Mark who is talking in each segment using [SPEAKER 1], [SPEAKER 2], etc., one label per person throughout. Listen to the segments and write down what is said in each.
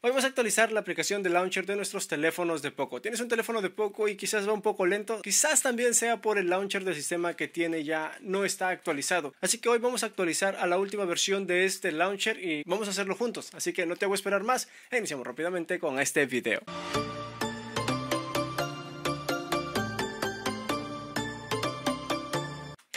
[SPEAKER 1] Hoy vamos a actualizar la aplicación de launcher de nuestros teléfonos de Poco. Tienes un teléfono de Poco y quizás va un poco lento, quizás también sea por el launcher del sistema que tiene ya no está actualizado. Así que hoy vamos a actualizar a la última versión de este launcher y vamos a hacerlo juntos. Así que no te voy a esperar más e iniciamos rápidamente con este video.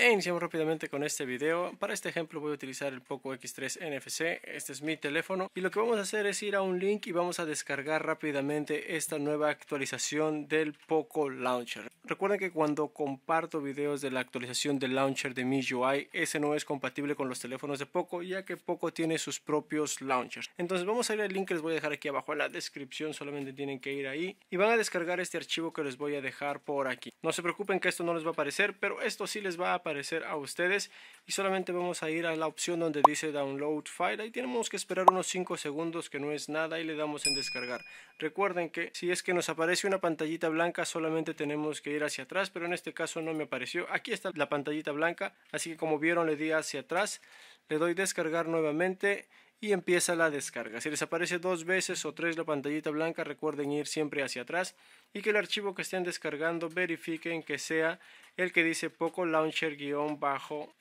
[SPEAKER 1] Eh, iniciamos rápidamente con este video. Para este ejemplo voy a utilizar el Poco X3 NFC. Este es mi teléfono. Y lo que vamos a hacer es ir a un link y vamos a descargar rápidamente esta nueva actualización del Poco Launcher. Recuerden que cuando comparto videos de la actualización del launcher de MIUI, ese no es compatible con los teléfonos de Poco, ya que Poco tiene sus propios launchers. Entonces vamos a ir al link que les voy a dejar aquí abajo en la descripción, solamente tienen que ir ahí y van a descargar este archivo que les voy a dejar por aquí. No se preocupen que esto no les va a aparecer, pero esto sí les va a aparecer a ustedes y solamente vamos a ir a la opción donde dice download file, ahí tenemos que esperar unos 5 segundos que no es nada y le damos en descargar. Recuerden que si es que nos aparece una pantallita blanca solamente tenemos que ir hacia atrás, pero en este caso no me apareció. Aquí está la pantallita blanca, así que como vieron le di hacia atrás, le doy descargar nuevamente y empieza la descarga. Si les aparece dos veces o tres la pantallita blanca, recuerden ir siempre hacia atrás y que el archivo que estén descargando verifiquen que sea el que dice poco launcher-ferzavala. bajo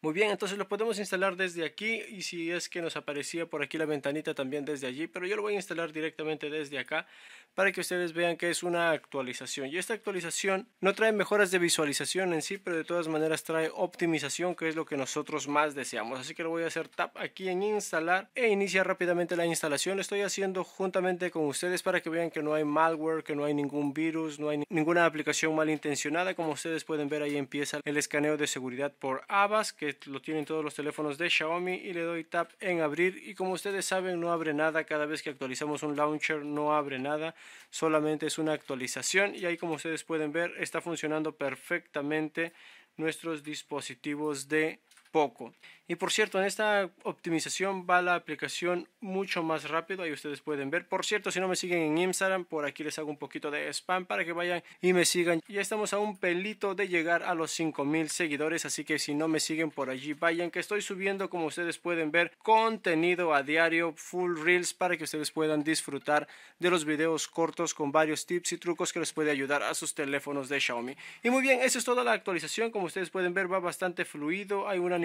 [SPEAKER 1] Muy bien, entonces lo podemos instalar desde aquí y si es que nos aparecía por aquí la ventanita también desde allí, pero yo lo voy a instalar directamente desde acá para que ustedes vean que es una actualización. Y esta actualización no trae mejoras de visualización en sí, pero de todas maneras trae optimización, que es lo que nosotros más deseamos. Así que lo voy a hacer tap aquí en instalar e inicia rápidamente la instalación. Lo estoy haciendo juntamente con ustedes para que vean que no hay malware, que no hay ningún virus, no hay ninguna aplicación malintencionada. Como ustedes pueden ver ahí empieza el escaneo de seguridad por ABAS, que lo tienen todos los teléfonos de Xiaomi y le doy tap en abrir y como ustedes saben no abre nada. Cada vez que actualizamos un launcher no abre nada, solamente es una actualización y ahí como ustedes pueden ver está funcionando perfectamente nuestros dispositivos de poco. Y por cierto, en esta optimización va la aplicación mucho más rápido, ahí ustedes pueden ver. Por cierto, si no me siguen en Instagram, por aquí les hago un poquito de spam para que vayan y me sigan. Ya estamos a un pelito de llegar a los 5000 seguidores, así que si no me siguen por allí, vayan que estoy subiendo, como ustedes pueden ver, contenido a diario, full reels para que ustedes puedan disfrutar de los videos cortos con varios tips y trucos que les puede ayudar a sus teléfonos de Xiaomi. Y muy bien, eso es toda la actualización, como ustedes pueden ver va bastante fluido, hay una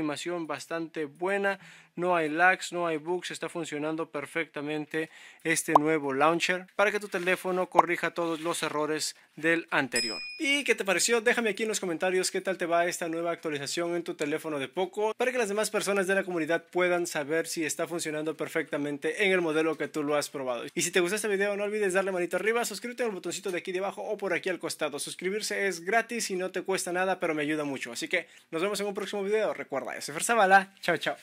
[SPEAKER 1] bastante buena, no hay lags, no hay bugs, está funcionando perfectamente este nuevo launcher para que tu teléfono corrija todos los errores del anterior. ¿Y qué te pareció? Déjame aquí en los comentarios qué tal te va esta nueva actualización en tu teléfono de Poco para que las demás personas de la comunidad puedan saber si está funcionando perfectamente en el modelo que tú lo has probado. Y si te gusta este video no olvides darle manito arriba, suscríbete al botoncito de aquí debajo o por aquí al costado. Suscribirse es gratis y no te cuesta nada pero me ayuda mucho. Así que nos vemos en un próximo video. Recuerda Gorda. Yo soy Fer Zavala. Chao, chao.